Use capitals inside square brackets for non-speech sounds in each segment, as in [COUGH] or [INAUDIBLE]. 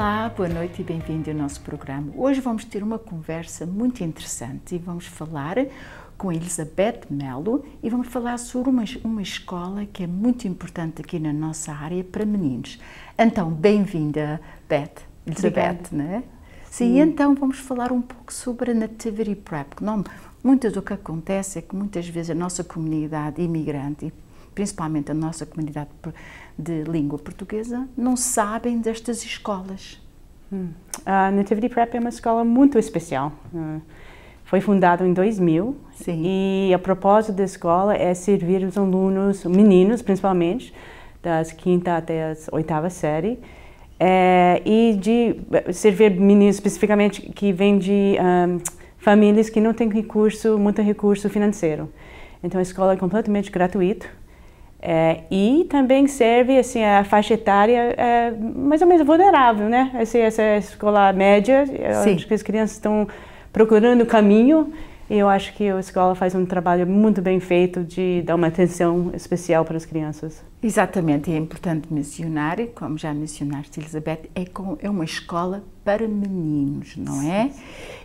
Olá, boa noite e bem-vindo ao nosso programa. Hoje vamos ter uma conversa muito interessante e vamos falar com Elizabeth Melo e vamos falar sobre uma, uma escola que é muito importante aqui na nossa área para meninos. Então, bem-vinda, Beth, Elizabeth, Obrigada. né? Sim, Sim, então vamos falar um pouco sobre a Nativity Prep. Não, muito do que acontece é que muitas vezes a nossa comunidade imigrante principalmente a nossa comunidade de língua portuguesa, não sabem destas escolas. Hum. A Nativity Prep é uma escola muito especial. Hum. Foi fundada em 2000 Sim. e a propósito da escola é servir os alunos, meninos principalmente, das quinta até as oitava série, é, e de eh, servir meninos especificamente que vêm de um, famílias que não têm recurso, muito recurso financeiro. Então a escola é completamente gratuita é, e também serve assim a faixa etária é, mais ou menos vulnerável, né? Essa, assim, essa escola média, Sim. acho que as crianças estão procurando o caminho e eu acho que a escola faz um trabalho muito bem feito de dar uma atenção especial para as crianças. Exatamente, é importante mencionar, como já mencionaste, Elizabeth, é, com, é uma escola para meninos, não Sim. é?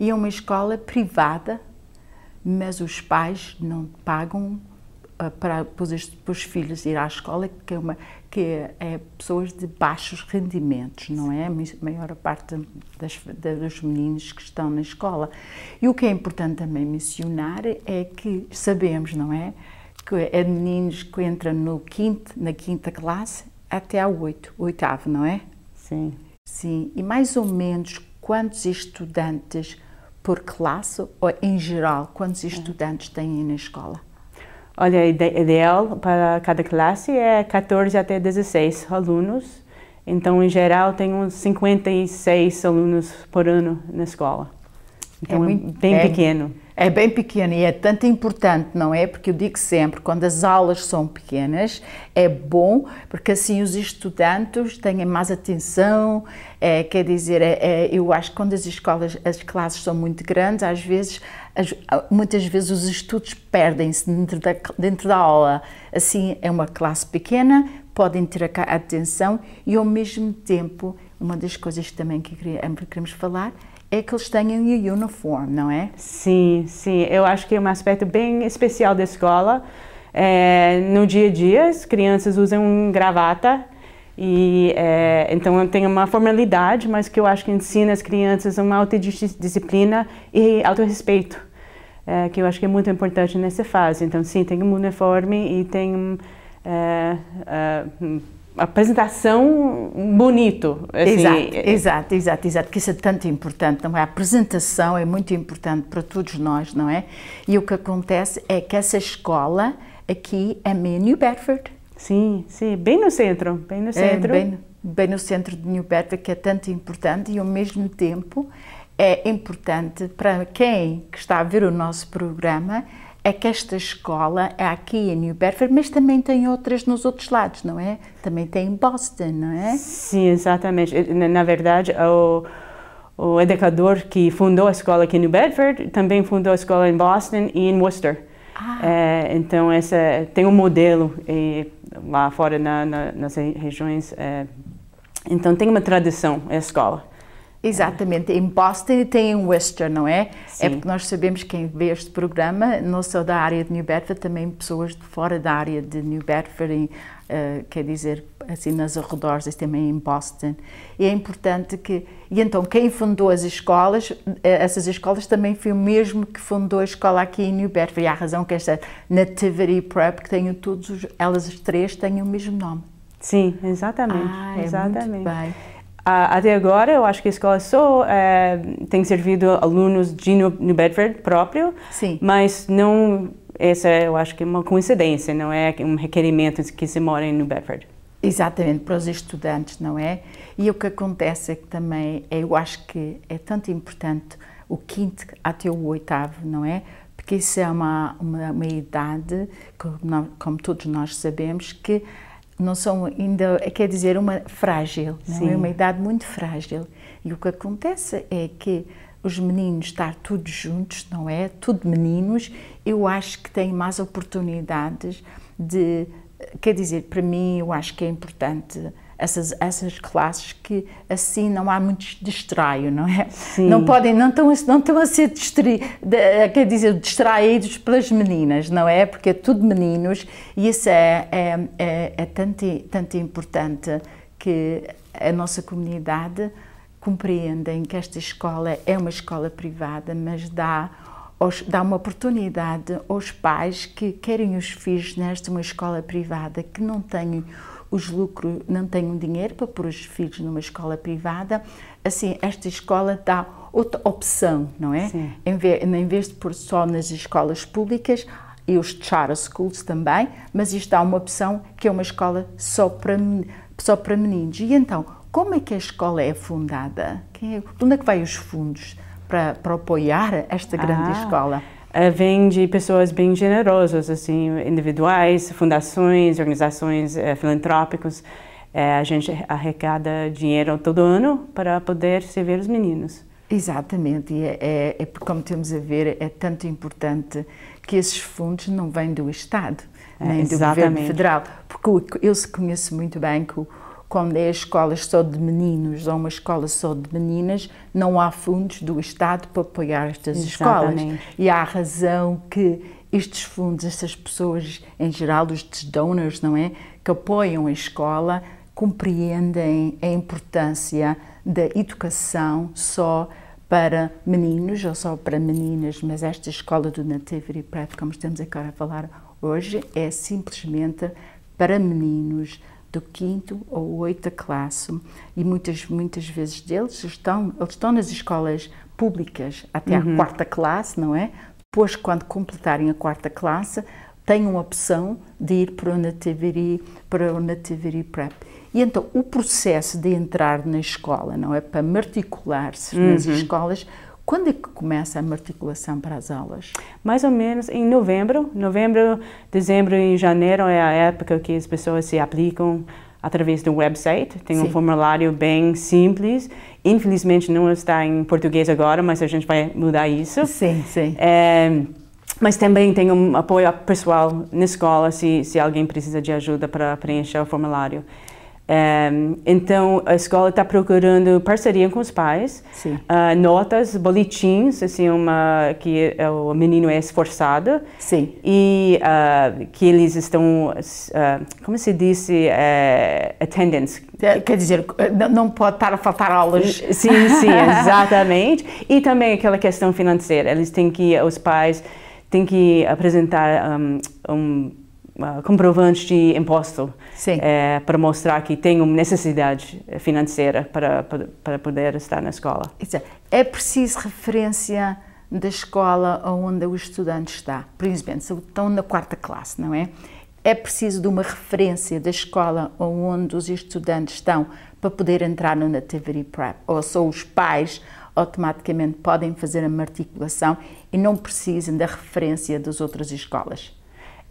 E é uma escola privada, mas os pais não pagam eh, para, os, filhos ir à escola, que é uma que é, é pessoas de baixos rendimentos, não é? A maior parte das, das, dos meninos que estão na escola. E o que é importante também mencionar é que sabemos, não é? Que é meninos que entram no quinto, na quinta classe até a oito, oitavo, não é? Sim. Sim, e mais ou menos quantos estudantes por classe, ou em geral, quantos estudantes têm na escola? Olha, a ideal para cada classe é 14 até 16 alunos. Então, em geral, tem uns 56 alunos por ano na escola. É então, é, é bem, bem pequeno. É bem pequeno e é tanto importante, não é? Porque eu digo sempre, quando as aulas são pequenas, é bom, porque assim os estudantes têm mais atenção, é, quer dizer, é, é, eu acho que quando as escolas, as classes são muito grandes, às vezes, as, muitas vezes os estudos perdem-se dentro da, dentro da aula. Assim, é uma classe pequena, podem ter a atenção e, ao mesmo tempo, uma das coisas também que queríamos falar é que eles tenham o uniforme, não é? Sim, sim. Eu acho que é um aspecto bem especial da escola. É, no dia a dia, as crianças usam gravata e é, então tem uma formalidade, mas que eu acho que ensina as crianças uma autodisciplina e autorrespeito, é, que eu acho que é muito importante nessa fase. Então, sim, tem um uniforme e tem um, é, é apresentação bonito. Assim. Exato, exato, exato, exato, que isso é tanto importante, não é? A apresentação é muito importante para todos nós, não é? E o que acontece é que essa escola aqui é meio New Bedford. Sim, sim, bem no centro, bem no é, centro. É, bem, bem no centro de New Bedford, que é tanto importante e ao mesmo tempo é importante para quem está a ver o nosso programa é que esta escola é aqui em New Bedford, mas também tem outras nos outros lados, não é? Também tem em Boston, não é? Sim, exatamente. Eh, na verdade, o, o educador que fundou a escola aqui em New Bedford também fundou a escola em Boston e em Worcester. Ah. É, então, essa, tem um modelo e, lá fora na, na, nas regiões. É, então, tem uma tradição a escola. Exatamente, em Boston e tem em Worcester, não é? é Sim. É porque nós sabemos quem vê este programa, não só da área de New Bedford, também pessoas de fora da área de New Bedford, em, uh, quer dizer, assim nas arredores, também em Boston. E é importante que. E então, quem fundou as escolas, eh, essas escolas também foi o mesmo que fundou a escola aqui em New Bedford, e há razão que esta Nativity Prep, que têm todos, elas as três têm o mesmo nome. Sim, exatamente. Ah, exatamente. É muito bem até agora, eu acho que a escola só é, tem servido alunos de New, Bedford próprio, Sim. mas não essa eu acho que é uma coincidência, não é um requerimento que se mora em New Bedford. Exatamente, para os estudantes, não é? E o que acontece é que também é, eu acho que é tanto importante o quinto até o oitavo, não é? Porque isso é uma, uma, uma idade, como, como todos nós sabemos, que não são ainda, quer dizer, uma frágil, é uma idade muito frágil. E o que acontece é que os meninos estar todos juntos, não é? Tudo meninos, eu acho que têm mais oportunidades de, quer dizer, para mim eu acho que é importante essas, essas classes que assim não há muito distraio, não é? Sim. Não podem, não estão, não estão a ser distri, de, eh, quer dizer, distraídos pelas meninas, não é? Porque é tudo meninos e isso é, é, é, é tanto, tanto importante que a nossa comunidade compreendem que esta escola é uma escola privada, mas dá dá uma oportunidade aos pais que querem os filhos nesta uma escola privada que não têm os lucros, não tenho dinheiro para pôr os filhos numa escola privada. Assim, esta escola dá outra opção, não é? Sim. Em vez, em vez de pôr só nas escolas públicas, e os charter schools também, mas isto dá uma opção que é uma escola só para, só para meninos. E então, como é que a escola é fundada? É, de onde é que vai os fundos para, para apoiar esta grande ah. escola? Eh, vem de pessoas bem generosas, assim, individuais, fundações, organizações é, eh, filantrópicas. É, eh, a gente arrecada dinheiro todo ano para poder servir os meninos. Exatamente, e é, é, é como temos a ver, é tanto importante que esses fundos não vêm do Estado, é, nem do Governo Federal, porque eu conheço muito bem que o, quando é escolas só de meninos ou uma escola só de meninas, não há fundos do Estado para apoiar estas Exatamente. escolas. E há razão que estes fundos, essas pessoas, em geral, os donors, não é? Que apoiam a escola, compreendem a importância da educação só para meninos ou só para meninas, mas esta escola do Nativity Prep, como estamos agora a falar hoje, é simplesmente para meninos do quinto ou oito classe e muitas muitas vezes deles estão eles estão nas escolas públicas até uhum. à quarta classe, não é? Depois, quando completarem a quarta classe, têm uma opção de ir para o nativity para o Nativery Prep. E então o processo de entrar na escola, não é? Para matricular-se uhum. nas escolas, quando é que começa a matriculação para as aulas? Mais ou menos em novembro. Novembro, dezembro e janeiro é a época que as pessoas se aplicam através do website. Tem Sim. um formulário bem simples. Infelizmente não está em português agora, mas a gente vai mudar isso. Sim, sim. É, mas também tem um apoio pessoal na escola se, se alguém precisa de ajuda para preencher o formulário. Um, ehm, então a escola está procurando parceria com os pais, uh, notas, boletins, assim uma que é o menino é esforçado Sim. e uh, que eles estão, uh, como se disse, eh, attendance. É, quer dizer, não pode estar a faltar aulas. Sim, sim, [LAUGHS] exatamente. e também aquela questão financeira, eles têm que os pais têm que apresentar um, um ah, comprovantes de imposto é, para mostrar que uma necessidade financeira para, para, para poder estar na escola. É preciso referência da escola onde o estudante está, principalmente se estão na quarta classe, não é? É preciso de uma referência da escola onde os estudantes estão para poder entrar no Nativity Prep, ou só os pais automaticamente podem fazer a matriculação e não precisam da referência das outras escolas.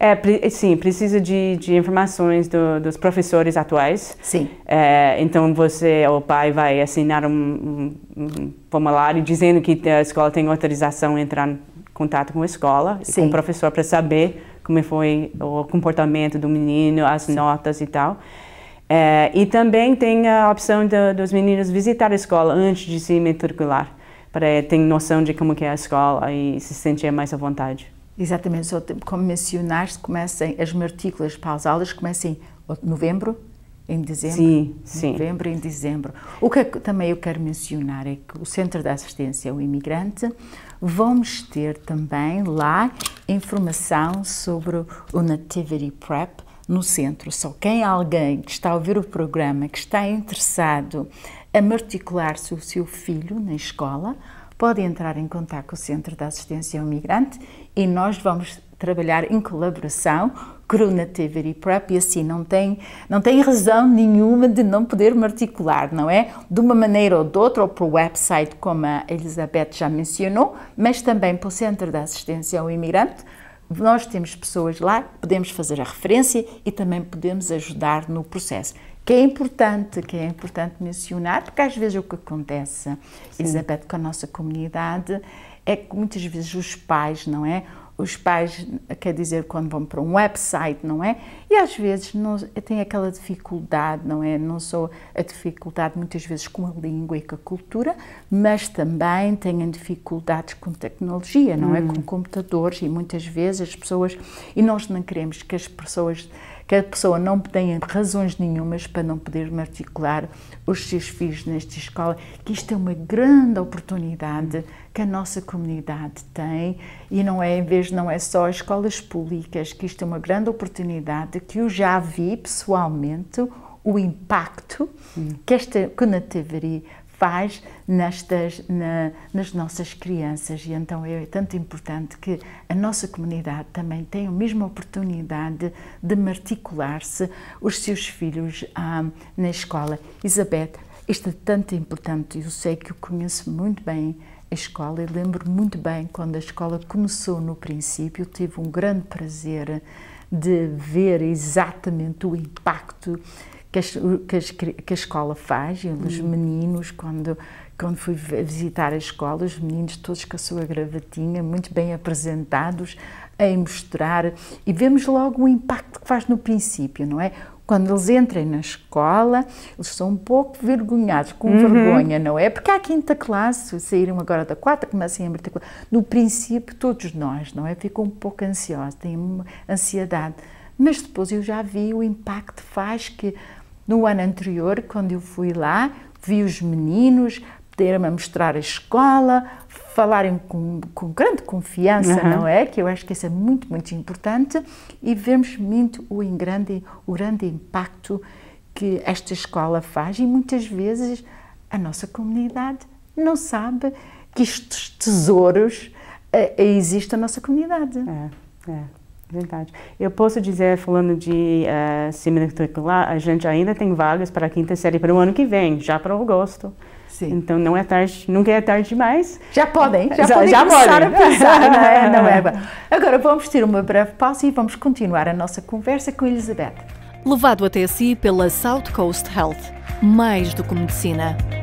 É, sim, precisa de, de informações do, dos professores atuais. Sim. É, então você, o pai, vai assinar um, um, formulário dizendo que a escola tem autorização a entrar em contato com a escola, com o professor para saber como foi o comportamento do menino, as sim. notas e tal. É, e também tem a opção do, dos meninos visitar a escola antes de se matricular, para ter noção de como é a escola e se sentir mais à vontade. Exatamente, só como mencionaste, começam, as as aulas começam em novembro, em dezembro. Sim, sim. Novembro, em dezembro. O é que também eu quero mencionar é que o Centro de Assistência ao Imigrante vamos ter também lá informação sobre o Nativity Prep no centro. Só quem é alguém que está a ouvir o programa, que está interessado a matricular-se o seu filho na escola, pode entrar em contato com o Centro de Assistência ao Migrante e nós vamos trabalhar em colaboração com o Nativity Prep e assim não tem, não tem razão nenhuma de não poder me articular, não é? De uma maneira ou de outra, ou para o website, como a Elizabeth já mencionou, mas também para o Centro de Assistência ao Imigrante, nós temos pessoas lá, podemos fazer a referência e também podemos ajudar no processo que é importante, que é importante mencionar, porque às vezes o que acontece, Isabel, com a nossa comunidade, é que muitas vezes os pais, não é? Os pais, quer dizer, quando vão para um website, não é? E às vezes não, tem aquela dificuldade, não é? Não só a dificuldade muitas vezes com a língua e com a cultura, mas também têm dificuldades com tecnologia, não é? hum. é? Com computadores e muitas vezes as pessoas. E nós não queremos que as pessoas que a pessoa não tenha razões nenhumas para não poder matricular os seus filhos nesta escola, que isto é uma grande oportunidade que a nossa comunidade tem e não é em vez não é só as escolas públicas, que isto é uma grande oportunidade que eu já vi pessoalmente o impacto hum. que esta Conatavari pais nestas, na, nas nossas crianças. E então é tanto importante que a nossa comunidade também tenha a mesma oportunidade de articular se os seus filhos ah, na escola. Isabel, isto é tanto importante. Eu sei que eu conheço muito bem a escola e lembro muito bem quando a escola começou no princípio. Tive um grande prazer de ver exatamente o impacto que a, que, que a, escola faz, eu, os uhum. meninos, quando, quando fui visitar a escola, os meninos todos com a sua gravatinha, muito bem apresentados, a mostrar, e vemos logo o impacto que faz no princípio, não é? Quando eles entrem na escola, eles são um pouco vergonhados, com uhum. vergonha, não é? Porque à quinta classe, saíram agora da quarta, começam a matricular. No princípio, todos nós, não é? Ficam um pouco ansiosos, têm uma ansiedade. Mas depois eu já vi o impacto que faz que no ano anterior, quando eu fui lá, vi os meninos poderem me mostrar a escola, falarem com, com grande confiança, uhum. não é? Que eu acho que isso é muito, muito importante e vemos muito o grande, o grande impacto que esta escola faz e muitas vezes a nossa comunidade não sabe que estes tesouros uh, existem na nossa comunidade. É, é. Verdade. Eu posso dizer, falando de uh, eh, seminuclear, a gente ainda tem vagas para a quinta série para o ano que vem, já para agosto. Sim. Então não é tarde, nunca é tarde demais. Já podem, já, já podem já começar podem. a é? pensar, não é, não é? Agora vamos ter uma breve pausa e vamos continuar a nossa conversa com Elizabeth. Levado até si pela South Coast Health, mais do que medicina.